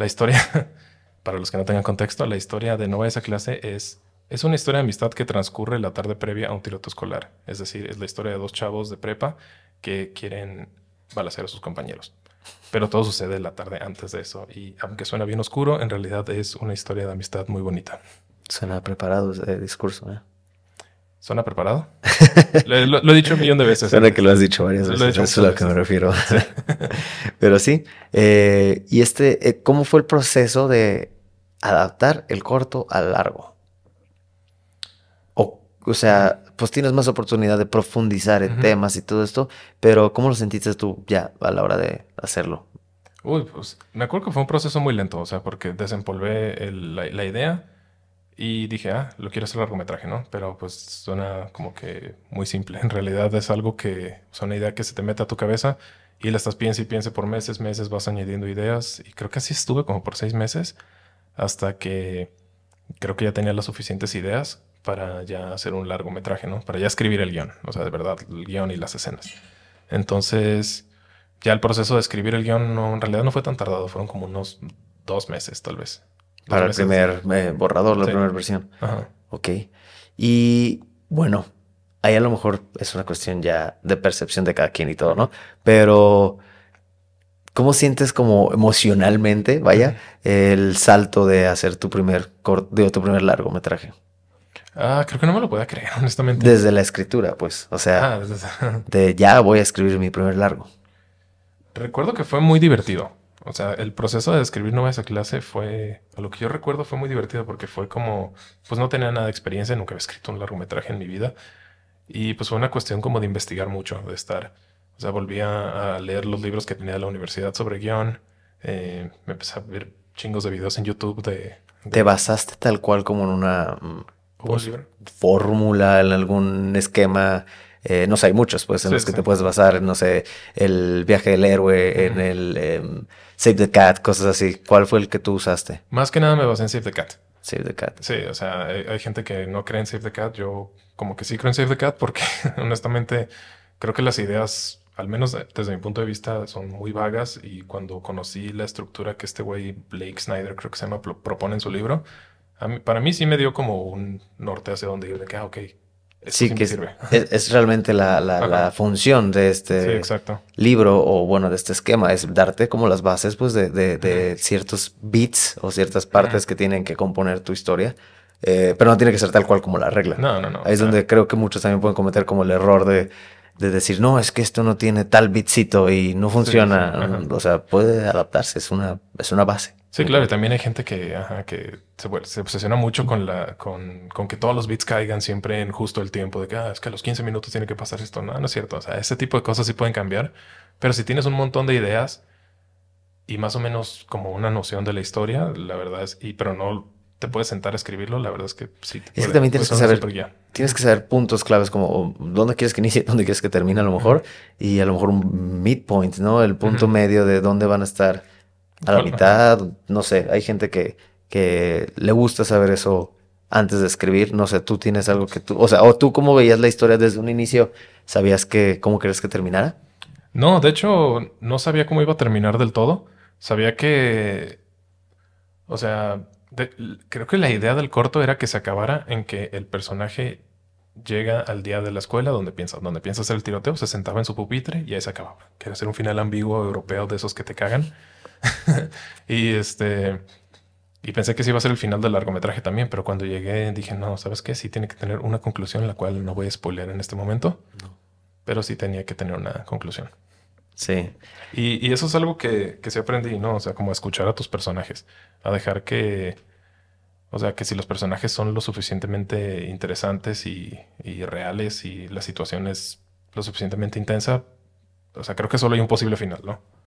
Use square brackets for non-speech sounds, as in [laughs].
La historia, [laughs] para los que no tengan contexto, la historia de Nova de esa clase es, es una historia de amistad que transcurre la tarde previa a un tiroteo escolar. Es decir, es la historia de dos chavos de prepa que quieren balacer a sus compañeros. Pero todo sucede la tarde antes de eso. Y aunque suena bien oscuro, en realidad es una historia de amistad muy bonita. Suena preparado ese discurso, ¿eh? ¿Suena preparado? [laughs] lo, he dicho un millón de veces. Suena ¿eh? que lo has dicho varias veces. eso es lo que me refiero. [laughs] Pero sí. Eh, y este, eh, ¿cómo fue el proceso de adaptar el corto al largo? O, o sea, pues tienes más oportunidad de profundizar en temas y todo esto, pero ¿cómo lo sentiste tú ya a la hora de hacerlo? Uy, pues me acuerdo que fue un proceso muy lento, o sea, porque desempolvé la idea y dije, ah, lo quiero hacer largometraje, ¿no? Pero pues suena como que muy simple. En realidad es algo que, es una idea que se te mete a tu cabeza y la estás piensa y piensa por meses, meses, vas añadiendo ideas. Y creo que así estuve como por seis meses hasta que creo que ya tenía las suficientes ideas para ya hacer un largometraje, ¿no? Para ya escribir el guión, o sea, de verdad, el guión y las escenas. Entonces, ya el proceso de escribir el guión no, en realidad no fue tan tardado, fueron como unos dos meses tal vez. Para el primer eh, borrador, la primera versión. Ok. Y bueno, ahí a lo mejor es una cuestión ya de percepción de cada quien y todo, ¿no? Pero, ¿cómo sientes como emocionalmente, vaya, el salto de hacer tu primer corto, de tu primer largometraje? Ah, creo que no me lo puedo creer, [laughs] honestamente. Desde la escritura, pues. O sea, ah, de ya voy a escribir mi primer largo. Recuerdo que fue muy divertido. O sea, el proceso de escribir nueva esa clase fue, a lo que yo recuerdo, fue muy divertido porque fue como, pues no tenía nada de experiencia, nunca había escrito un largometraje en mi vida. Y pues fue una cuestión como de investigar mucho, de estar. O sea, volvía a, leer los libros que tenía de la universidad sobre guión. Eh, me empecé a ver chingos de videos en YouTube de, ¿Te basaste tal cual como en una mm, pues, fórmula, en algún esquema? Eh, no sé, hay muchos, pues, en los que te puedes basar, no sé, el viaje del héroe, en el em, Save the Cat, cosas así. ¿Cuál fue el que tú usaste? Más que nada me basé en Save the Cat. Save the Cat. Sí, o sea, hay, gente que no cree en Save the Cat. Yo como que sí creo en Save the Cat porque [laughs] honestamente creo que las ideas, al menos desde mi punto de vista, son muy vagas y cuando conocí la estructura que este güey Blake Snyder, creo que se llama, propone en su libro, para mí sí me dio como un norte hacia donde ir, de que, ah, ok, sí, que [laughs] es, es, realmente la, función de este libro o bueno, de este esquema, es darte como las bases pues de, de, ciertos bits o ciertas partes que tienen que componer tu historia. Eh, pero no tiene que ser tal cual como la regla. No, no, no. Ahí es donde creo que muchos también pueden cometer como el error de, decir, no, es que esto no tiene tal bitcito y no funciona. o sea, puede adaptarse, es una, es una base. Sí, claro, y también hay gente que, ajá, que se, obsesiona mucho con, la, con, con, que todos los beats caigan siempre en justo el tiempo, de que ah, es que a los 15 minutos tiene que pasar esto. No, no es cierto. O sea, ese tipo de cosas sí pueden cambiar, pero si tienes un montón de ideas y más o menos como una noción de la historia, la verdad es, y pero no te puedes sentar a escribirlo, la verdad es que sí. es que también tienes que saber, tienes que saber puntos claves como dónde quieres que inicie, [laughs] dónde quieres que termine a lo mejor, y a lo mejor un midpoint, ¿no? El punto medio de dónde van a estar a la mitad, no sé, hay gente que, que le gusta saber eso antes de escribir, no sé, tú tienes algo que tú, o sea, o tú cómo veías la historia desde un inicio, ¿sabías que cómo crees que terminara? No, de hecho, no sabía cómo iba a terminar del todo. Sabía que, o sea, creo que la idea del corto era que se acabara en que el personaje llega al día de la escuela donde piensa, donde piensa hacer el tiroteo, se sentaba en su pupitre y ahí se acababa. Quiere hacer un final ambiguo europeo de esos que te cagan. [laughs] y este. Y pensé que sí iba a ser el final del largometraje también, pero cuando llegué dije, no, ¿sabes qué? Sí tiene que tener una conclusión, la cual no voy a spoiler en este momento, pero sí tenía que tener una conclusión. Sí. Y, y eso es algo que, que sí aprendí, ¿no? O sea, como escuchar a tus personajes, a dejar que, o sea, que si los personajes son lo suficientemente interesantes y, y reales y la situación es lo suficientemente intensa, o sea, creo que solo hay un posible final, ¿no?